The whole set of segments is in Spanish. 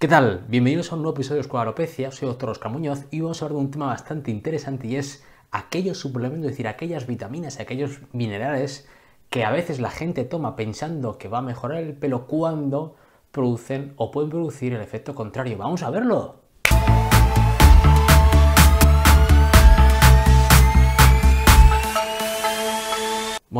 ¿Qué tal? Bienvenidos a un nuevo episodio de Escuela Alopecia, soy doctor Oscar Muñoz y vamos a hablar de un tema bastante interesante y es aquellos suplementos, es decir, aquellas vitaminas y aquellos minerales que a veces la gente toma pensando que va a mejorar el pelo cuando producen o pueden producir el efecto contrario. ¡Vamos a verlo!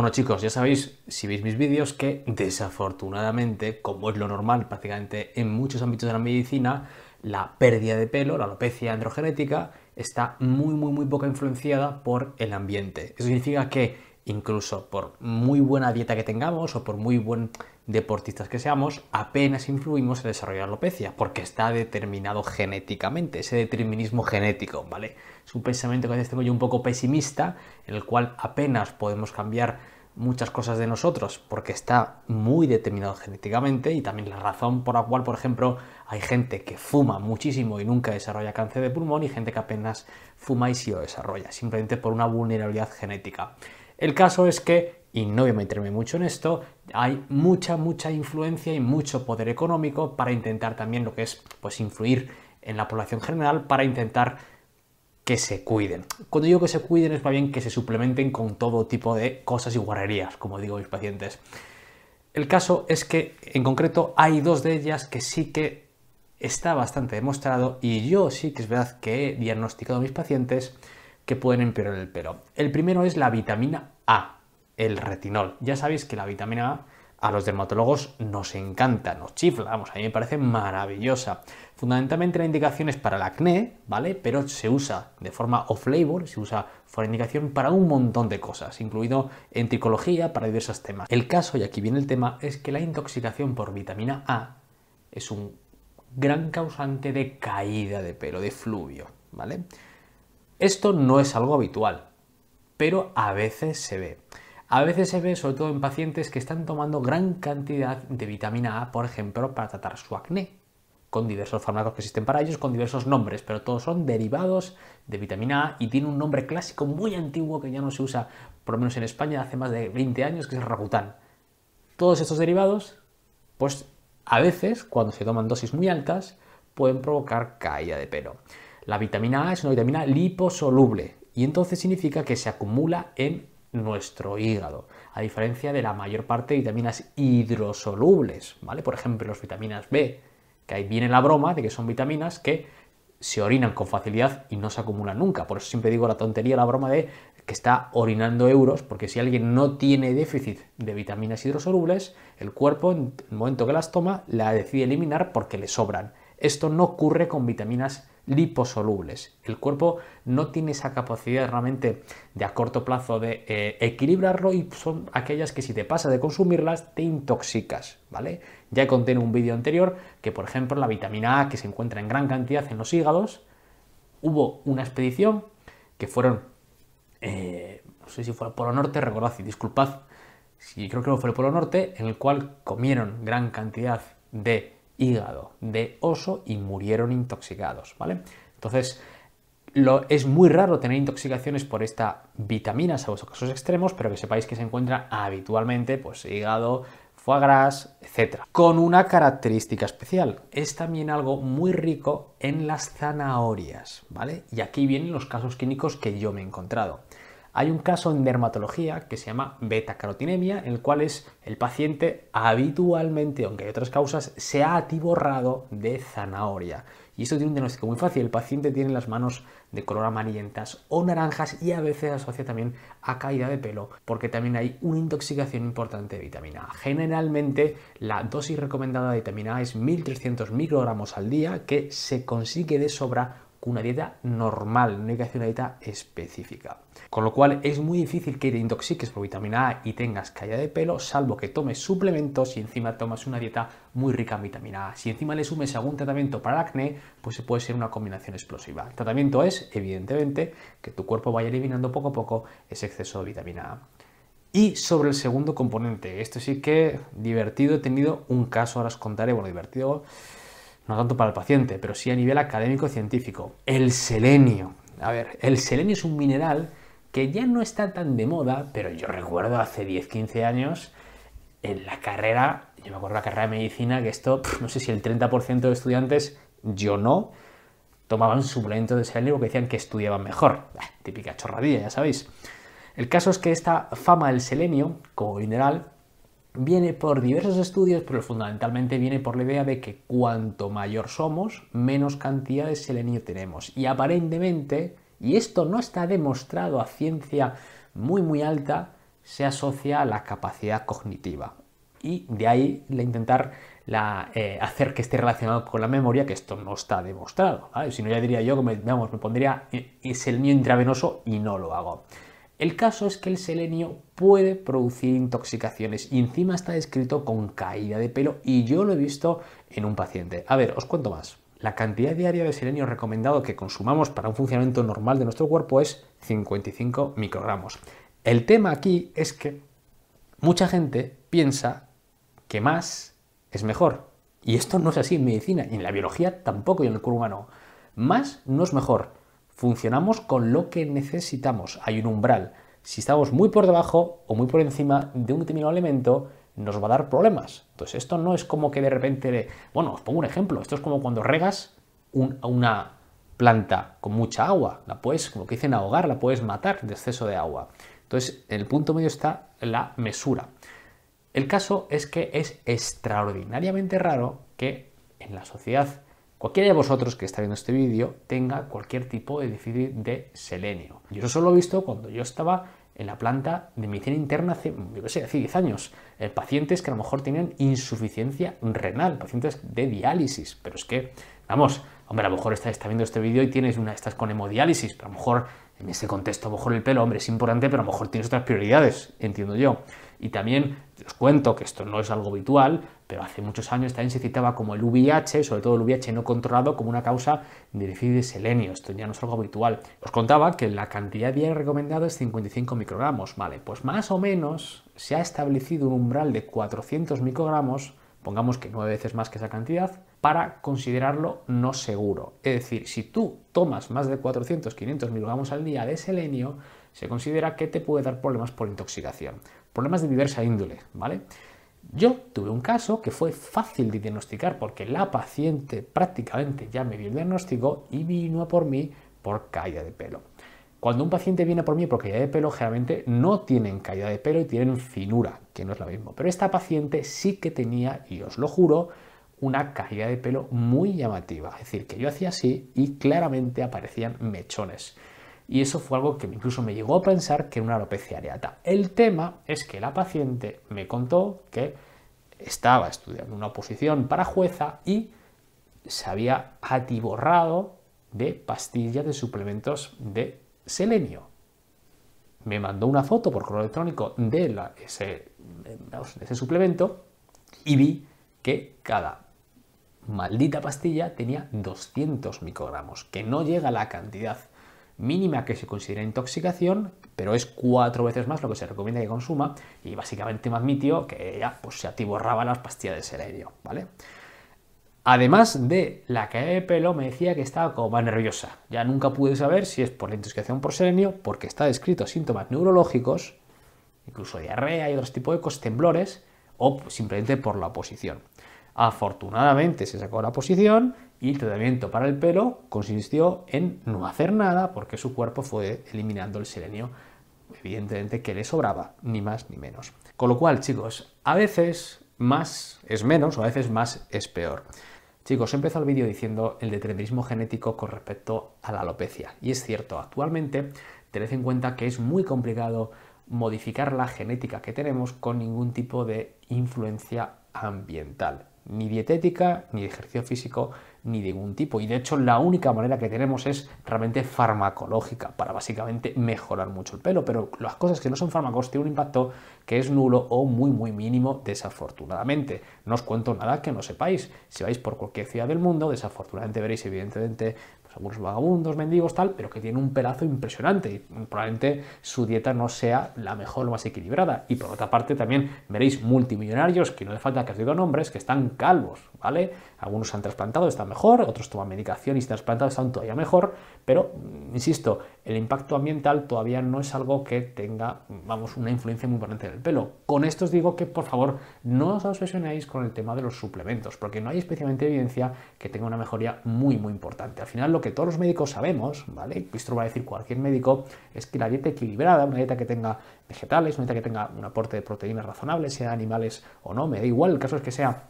Bueno chicos, ya sabéis, si veis mis vídeos, que desafortunadamente, como es lo normal prácticamente en muchos ámbitos de la medicina, la pérdida de pelo, la alopecia androgenética, está muy, muy, muy poco influenciada por el ambiente. Eso significa que incluso por muy buena dieta que tengamos o por muy buen deportistas que seamos, apenas influimos en desarrollar desarrollo porque está determinado genéticamente, ese determinismo genético, ¿vale? Es un pensamiento que a veces tengo yo un poco pesimista, en el cual apenas podemos cambiar muchas cosas de nosotros, porque está muy determinado genéticamente y también la razón por la cual, por ejemplo, hay gente que fuma muchísimo y nunca desarrolla cáncer de pulmón y gente que apenas fuma y sí lo desarrolla, simplemente por una vulnerabilidad genética. El caso es que, y no voy a meterme mucho en esto, hay mucha, mucha influencia y mucho poder económico para intentar también lo que es pues influir en la población general para intentar que se cuiden. Cuando digo que se cuiden es más bien que se suplementen con todo tipo de cosas y guarrerías, como digo mis pacientes. El caso es que en concreto hay dos de ellas que sí que está bastante demostrado y yo sí que es verdad que he diagnosticado a mis pacientes que pueden empeorar el pelo. El primero es la vitamina A, el retinol. Ya sabéis que la vitamina A a los dermatólogos nos encanta, nos chifla, vamos, a mí me parece maravillosa. Fundamentalmente la indicación es para el acné, ¿vale? Pero se usa de forma off-label, se usa fuera indicación para un montón de cosas, incluido en tricología, para diversos temas. El caso, y aquí viene el tema, es que la intoxicación por vitamina A es un gran causante de caída de pelo, de fluvio, ¿vale? Esto no es algo habitual, pero a veces se ve. A veces se ve sobre todo en pacientes que están tomando gran cantidad de vitamina A, por ejemplo, para tratar su acné, con diversos fármacos que existen para ellos, con diversos nombres, pero todos son derivados de vitamina A y tiene un nombre clásico muy antiguo que ya no se usa, por lo menos en España, hace más de 20 años, que es Rakután. Todos estos derivados, pues a veces, cuando se toman dosis muy altas, pueden provocar caída de pelo. La vitamina A es una vitamina liposoluble y entonces significa que se acumula en nuestro hígado, a diferencia de la mayor parte de vitaminas hidrosolubles, ¿vale? Por ejemplo, las vitaminas B, que ahí viene la broma de que son vitaminas que se orinan con facilidad y no se acumulan nunca. Por eso siempre digo la tontería, la broma de que está orinando euros, porque si alguien no tiene déficit de vitaminas hidrosolubles, el cuerpo, en el momento que las toma, la decide eliminar porque le sobran. Esto no ocurre con vitaminas liposolubles. El cuerpo no tiene esa capacidad realmente de a corto plazo de eh, equilibrarlo y son aquellas que si te pasa de consumirlas te intoxicas, ¿vale? Ya en un vídeo anterior que por ejemplo la vitamina A que se encuentra en gran cantidad en los hígados, hubo una expedición que fueron, eh, no sé si fue al Polo Norte, recordad y disculpad, si creo que no fue el Polo Norte, en el cual comieron gran cantidad de hígado de oso y murieron intoxicados, ¿vale? Entonces, lo, es muy raro tener intoxicaciones por esta vitamina, salvo casos extremos, pero que sepáis que se encuentra habitualmente, pues hígado, foie gras, etc. Con una característica especial, es también algo muy rico en las zanahorias, ¿vale? Y aquí vienen los casos clínicos que yo me he encontrado hay un caso en dermatología que se llama betacarotinemia, en el cual es el paciente habitualmente, aunque hay otras causas, se ha atiborrado de zanahoria. Y esto tiene un diagnóstico muy fácil. El paciente tiene las manos de color amarillentas o naranjas y a veces asocia también a caída de pelo porque también hay una intoxicación importante de vitamina A. Generalmente la dosis recomendada de vitamina A es 1300 microgramos al día que se consigue de sobra una dieta normal, no hay que hacer una dieta específica. Con lo cual es muy difícil que te intoxiques por vitamina A y tengas caída de pelo, salvo que tomes suplementos y encima tomas una dieta muy rica en vitamina A. Si encima le sumes algún tratamiento para acné, pues se puede ser una combinación explosiva. El tratamiento es, evidentemente, que tu cuerpo vaya eliminando poco a poco ese exceso de vitamina A. Y sobre el segundo componente, esto sí que divertido, he tenido un caso, ahora os contaré, bueno, divertido no tanto para el paciente, pero sí a nivel académico-científico. El selenio. A ver, el selenio es un mineral que ya no está tan de moda, pero yo recuerdo hace 10-15 años en la carrera, yo me acuerdo la carrera de medicina, que esto, no sé si el 30% de estudiantes, yo no, tomaban suplementos de selenio porque decían que estudiaban mejor. Ah, típica chorradilla, ya sabéis. El caso es que esta fama del selenio como mineral viene por diversos estudios, pero fundamentalmente viene por la idea de que cuanto mayor somos, menos cantidad de selenio tenemos. Y aparentemente, y esto no está demostrado a ciencia muy muy alta, se asocia a la capacidad cognitiva. Y de ahí la intentar eh, hacer que esté relacionado con la memoria, que esto no está demostrado. Si no, ya diría yo que me, me pondría eh, selenio intravenoso y no lo hago. El caso es que el selenio puede producir intoxicaciones y encima está descrito con caída de pelo y yo lo he visto en un paciente. A ver, os cuento más. La cantidad diaria de selenio recomendado que consumamos para un funcionamiento normal de nuestro cuerpo es 55 microgramos. El tema aquí es que mucha gente piensa que más es mejor. Y esto no es así en medicina, y en la biología tampoco, y en el cuerpo humano. Más no es mejor funcionamos con lo que necesitamos. Hay un umbral. Si estamos muy por debajo o muy por encima de un determinado elemento, nos va a dar problemas. Entonces, esto no es como que de repente, bueno, os pongo un ejemplo, esto es como cuando regas una planta con mucha agua, la puedes, como que dicen, ahogar, la puedes matar de exceso de agua. Entonces, en el punto medio está la mesura. El caso es que es extraordinariamente raro que en la sociedad cualquiera de vosotros que está viendo este vídeo tenga cualquier tipo de déficit de selenio. Yo eso lo he visto cuando yo estaba en la planta de medicina interna hace, yo sé, hace 10 años. Eh, pacientes que a lo mejor tenían insuficiencia renal, pacientes de diálisis, pero es que, vamos, Hombre, a lo mejor estás está viendo este vídeo y tienes una, estás con hemodiálisis, pero a lo mejor en ese contexto, a lo mejor el pelo, hombre, es importante, pero a lo mejor tienes otras prioridades, entiendo yo. Y también os cuento que esto no es algo habitual, pero hace muchos años también se citaba como el VIH, sobre todo el VIH no controlado, como una causa de déficit de selenio. Esto ya no es algo habitual. Os contaba que la cantidad diaria recomendada es 55 microgramos. Vale, pues más o menos se ha establecido un umbral de 400 microgramos, pongamos que nueve veces más que esa cantidad, para considerarlo no seguro. Es decir, si tú tomas más de 400, 500 miligramos al día de selenio, se considera que te puede dar problemas por intoxicación, problemas de diversa índole, ¿vale? Yo tuve un caso que fue fácil de diagnosticar porque la paciente prácticamente ya me dio el diagnóstico y vino a por mí por caída de pelo. Cuando un paciente viene por mí por caída de pelo, generalmente no tienen caída de pelo y tienen finura, que no es lo mismo. Pero esta paciente sí que tenía, y os lo juro, una caída de pelo muy llamativa. Es decir, que yo hacía así y claramente aparecían mechones. Y eso fue algo que incluso me llegó a pensar que era una alopecia areata. El tema es que la paciente me contó que estaba estudiando una oposición para jueza y se había atiborrado de pastillas de suplementos de selenio. Me mandó una foto por correo electrónico de la, de ese suplemento y vi que cada maldita pastilla tenía 200 microgramos, que no llega a la cantidad mínima que se considera intoxicación, pero es cuatro veces más lo que se recomienda que consuma y básicamente me admitió que ella pues, se atiborraba las pastillas de selenio, ¿vale? Además de la caída de pelo, me decía que estaba como nerviosa. Ya nunca pude saber si es por la intoxicación por selenio, porque está descrito síntomas neurológicos, incluso diarrea y otros tipos de temblores o simplemente por la oposición. Afortunadamente se sacó la posición y el tratamiento para el pelo consistió en no hacer nada porque su cuerpo fue eliminando el selenio, evidentemente que le sobraba, ni más ni menos. Con lo cual, chicos, a veces más es menos o a veces más es peor. Chicos, empezó el vídeo diciendo el determinismo genético con respecto a la alopecia. Y es cierto, actualmente tened en cuenta que es muy complicado modificar la genética que tenemos con ningún tipo de influencia ambiental ni dietética, ni ejercicio físico, ni de ningún tipo. Y de hecho la única manera que tenemos es realmente farmacológica, para básicamente mejorar mucho el pelo. Pero las cosas que no son fármacos tienen un impacto que es nulo o muy muy mínimo desafortunadamente. No os cuento nada que no sepáis. Si vais por cualquier ciudad del mundo, desafortunadamente veréis evidentemente pues, algunos vagabundos, mendigos, tal, pero que tienen un pelazo impresionante y probablemente su dieta no sea la mejor, o más equilibrada. Y por otra parte también veréis multimillonarios, que no hace falta que os diga nombres, que están calvos, ¿vale? Algunos se han trasplantado, están mejor, otros toman medicación y se han trasplantado, están todavía mejor, pero, mm, insisto, el impacto ambiental todavía no es algo que tenga, mm, vamos, una influencia muy importante en el pelo. Con esto os digo que, por favor, no os obsesionéis con el tema de los suplementos, porque no hay especialmente evidencia que tenga una mejoría muy, muy importante. Al final, lo que todos los médicos sabemos, ¿vale? Esto lo va a decir cualquier médico, es que la dieta equilibrada, una dieta que tenga vegetales, una dieta que tenga un aporte de proteínas razonables, sea animales o no, me da igual, el caso es que sea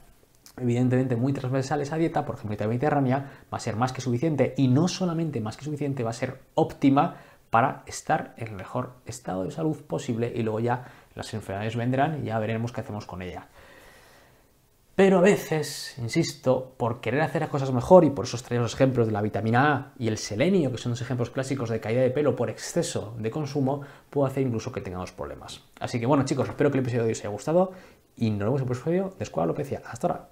evidentemente muy transversal esa dieta, por ejemplo, dieta mediterránea, va a ser más que suficiente y no solamente más que suficiente, va a ser óptima para estar en el mejor estado de salud posible y luego ya las enfermedades vendrán y ya veremos qué hacemos con ella. Pero a veces, insisto, por querer hacer las cosas mejor, y por eso os los ejemplos de la vitamina A y el selenio, que son dos ejemplos clásicos de caída de pelo por exceso de consumo, puedo hacer incluso que tengamos problemas. Así que bueno, chicos, espero que el episodio de hoy os haya gustado y nos vemos en el próximo vídeo de Escuela Hasta ahora.